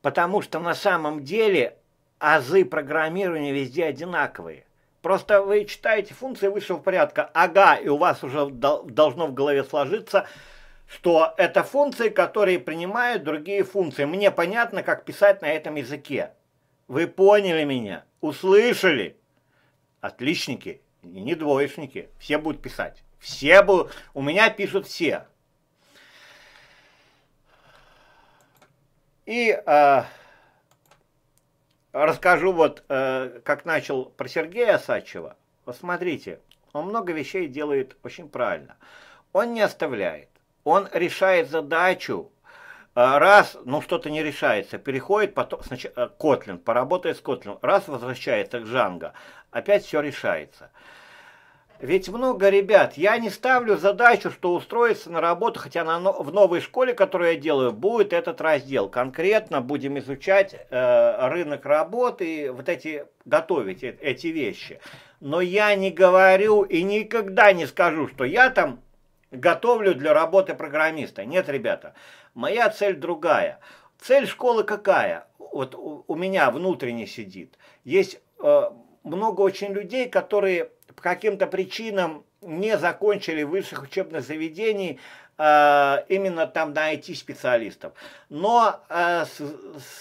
потому что на самом деле азы программирования везде одинаковые. Просто вы читаете функции высшего порядка, ага, и у вас уже должно в голове сложиться, что это функции, которые принимают другие функции. Мне понятно, как писать на этом языке. Вы поняли меня, услышали. Отличники, не двоечники, все будут писать. Все будут, у меня пишут все. И... Э, расскажу вот, э, как начал про Сергея Сачева. Смотрите, он много вещей делает очень правильно. Он не оставляет, он решает задачу, э, раз, ну что-то не решается, переходит потом, сначала, э, Котлин, поработает с Котлин, раз возвращается к Джанго, опять все решается. Ведь много ребят, я не ставлю задачу, что устроиться на работу, хотя на, в новой школе, которую я делаю, будет этот раздел. Конкретно будем изучать э, рынок работы и вот эти, готовить э, эти вещи. Но я не говорю и никогда не скажу, что я там готовлю для работы программиста. Нет, ребята, моя цель другая. Цель школы какая? Вот у, у меня внутренне сидит. Есть э, много очень людей, которые по каким-то причинам не закончили высших учебных заведений, э, именно там найти специалистов. Но э,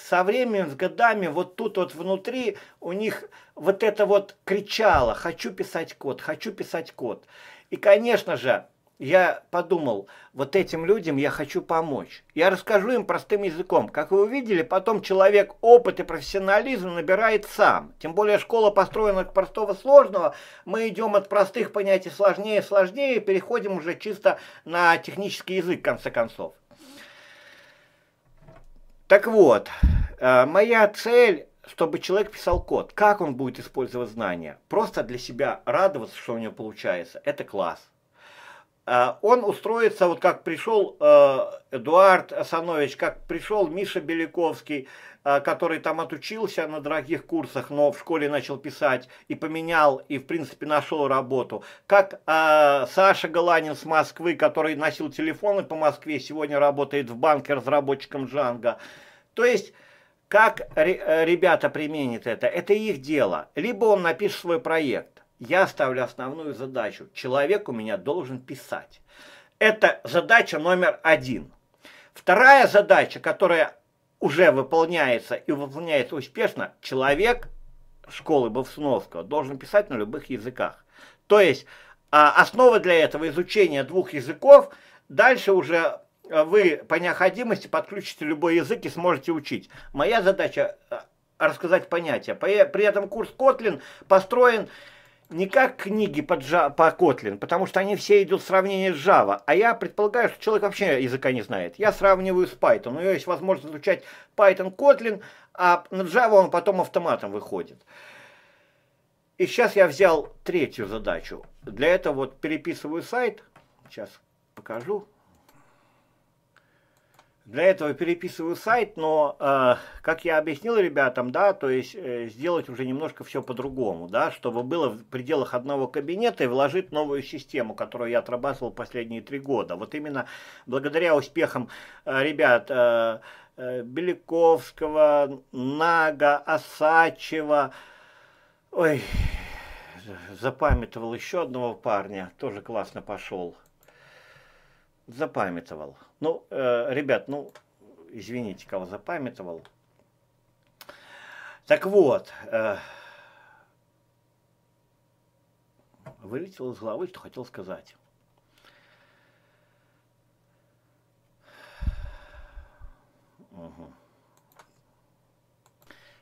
со временем, с годами, вот тут вот внутри у них вот это вот кричало «хочу писать код, хочу писать код». И, конечно же, я подумал, вот этим людям я хочу помочь. Я расскажу им простым языком. Как вы увидели, потом человек опыт и профессионализм набирает сам. Тем более школа построена к простого сложного. Мы идем от простых понятий сложнее и сложнее, переходим уже чисто на технический язык, в конце концов. Так вот, э, моя цель чтобы человек писал код. Как он будет использовать знания? Просто для себя радоваться, что у него получается. Это класс. Э, он устроится, вот как пришел э, Эдуард Асанович, как пришел Миша Беляковский, э, который там отучился на дорогих курсах, но в школе начал писать и поменял, и в принципе нашел работу. Как Саша Галанин с Москвы, который носил телефоны по Москве, сегодня работает в банке разработчиком Джанга. То есть... Как ребята применят это? Это их дело. Либо он напишет свой проект, я ставлю основную задачу. Человек у меня должен писать. Это задача номер один. Вторая задача, которая уже выполняется и выполняется успешно, человек школы Бовсуновского должен писать на любых языках. То есть а, основа для этого изучения двух языков, дальше уже а, вы по необходимости подключите любой язык и сможете учить. Моя задача а, рассказать понятия. При этом курс Kotlin построен не как книги по, Java, по Kotlin, потому что они все идут в сравнение с Java. А я предполагаю, что человек вообще языка не знает. Я сравниваю с Python. У него есть возможность изучать Python, Kotlin, а на Java он потом автоматом выходит. И сейчас я взял третью задачу. Для этого вот переписываю сайт. Сейчас покажу. Для этого переписываю сайт, но, э, как я объяснил ребятам, да, то есть э, сделать уже немножко все по-другому, да, чтобы было в пределах одного кабинета и вложить новую систему, которую я отрабатывал последние три года. Вот именно благодаря успехам э, ребят... Э, э Беляковского, Нага, Осачева. Ой, запамятовал еще одного парня, тоже классно пошел запамятовал. Ну, э, ребят, ну, извините, кого запамятовал. Так вот, э, вылетел из головы, что хотел сказать.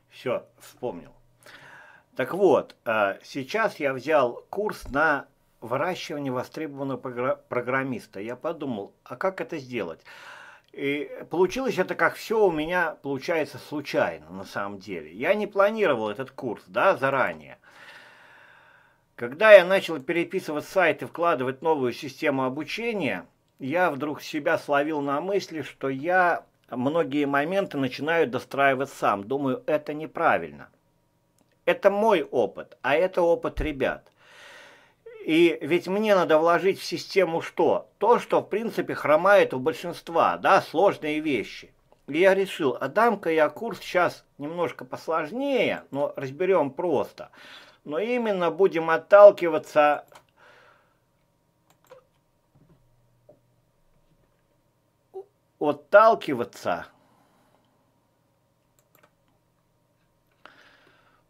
Все, вспомнил. Так вот, э, сейчас я взял курс на выращивание востребованного программиста. Я подумал, а как это сделать? И получилось это как все у меня получается случайно на самом деле. Я не планировал этот курс, да, заранее. Когда я начал переписывать сайт и вкладывать новую систему обучения, я вдруг себя словил на мысли, что я многие моменты начинаю достраивать сам. Думаю, это неправильно. Это мой опыт, а это опыт ребят. И ведь мне надо вложить в систему что? То, что в принципе хромает у большинства, да, сложные вещи. И я решил, а дам-ка я курс сейчас немножко посложнее, но разберем просто. Но именно будем отталкиваться отталкиваться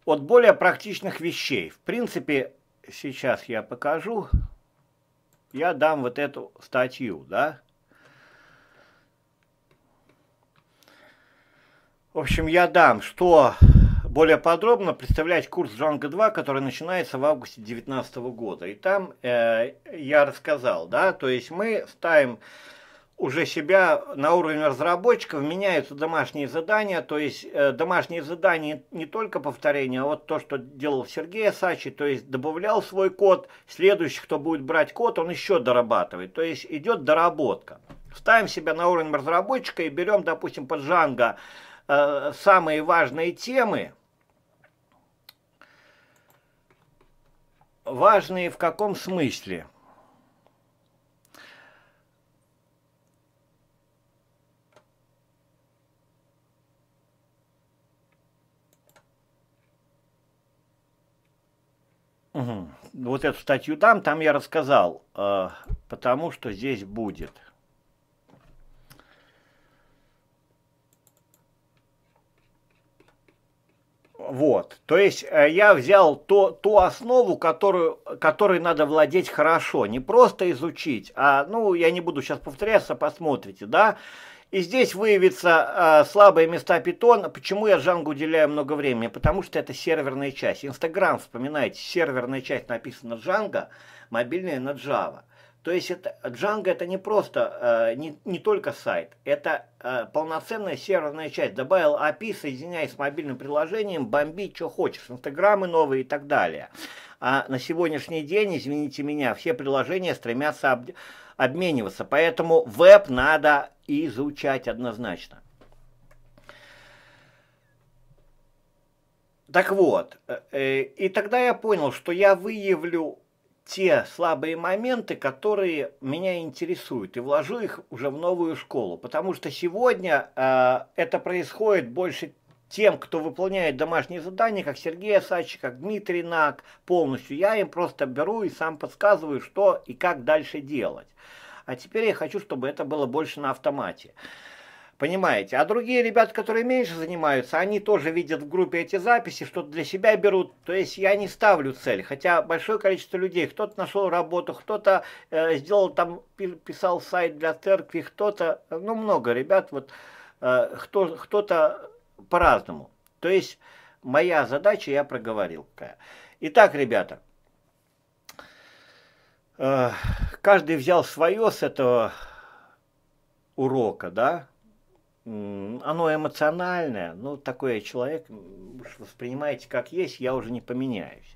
от более практичных вещей. В принципе, сейчас я покажу, я дам вот эту статью, да. В общем, я дам, что более подробно представлять курс Джанга 2, который начинается в августе 2019 года. И там э, я рассказал, да, то есть мы ставим уже себя на уровень разработчиков меняются домашние задания, то есть э, домашние задания не только повторение, а вот то, что делал Сергей Сачи, то есть добавлял свой код, следующий, кто будет брать код, он еще дорабатывает, то есть идет доработка. Ставим себя на уровень разработчика и берем, допустим, под Django э, самые важные темы, важные в каком смысле – Угу. Вот эту статью дам, там я рассказал, э, потому что здесь будет. Вот, то есть э, я взял то, ту основу, которую, которой надо владеть хорошо, не просто изучить, а, ну, я не буду сейчас повторяться, посмотрите, да, и здесь выявятся э, а, слабые места Python. Почему я Django уделяю много времени? Потому что это серверная часть. Инстаграм, вспоминайте, серверная часть написана Django, мобильная на Java. То есть это, Django это не просто, э, не, не только сайт, это э, полноценная серверная часть. Добавил API, соединяй с мобильным приложением, бомбить, что хочешь, инстаграмы новые и так далее. А на сегодняшний день, извините меня, все приложения стремятся об, обмениваться, поэтому веб надо и изучать однозначно. Так вот, э, э, и тогда я понял, что я выявлю те слабые моменты, которые меня интересуют, и вложу их уже в новую школу. Потому что сегодня э, это происходит больше тем, кто выполняет домашние задания, как Сергей Асачи, как Дмитрий Нак, полностью. Я им просто беру и сам подсказываю, что и как дальше делать а теперь я хочу, чтобы это было больше на автомате. Понимаете? А другие ребята, которые меньше занимаются, они тоже видят в группе эти записи, что-то для себя берут. То есть я не ставлю цель. Хотя большое количество людей, кто-то нашел работу, кто-то э, сделал там, писал сайт для церкви, кто-то, ну много ребят, вот э, кто, кто-то по-разному. То есть моя задача, я проговорил какая. Итак, ребята, Э, каждый взял свое с этого урока, да, оно эмоциональное, ну, такой я человек, воспринимаете как есть, я уже не поменяюсь.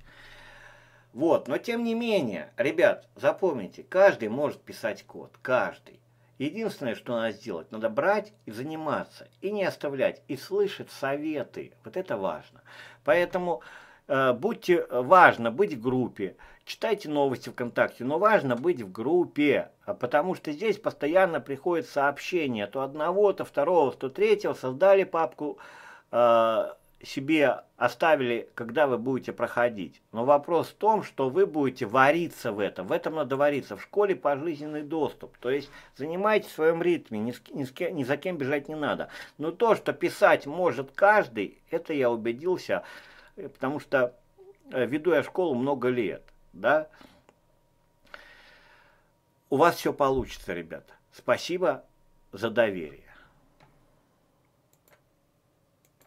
Вот, но тем не менее, ребят, запомните, каждый может писать код, каждый. Единственное, что надо сделать, надо брать и заниматься, и не оставлять, и слышать советы. Вот это важно. Поэтому э, будьте важно быть в группе читайте новости ВКонтакте, но важно быть в группе, а потому что здесь постоянно приходят сообщения, то одного, то второго, то третьего, создали папку, э, себе оставили, когда вы будете проходить. Но вопрос в том, что вы будете вариться в этом, в этом надо вариться, в школе пожизненный доступ, то есть занимайтесь в своем ритме, ни, с, ни, с кем, ни за кем бежать не надо. Но то, что писать может каждый, это я убедился, э, потому что э, веду я школу много лет да? У вас все получится, ребята. Спасибо за доверие.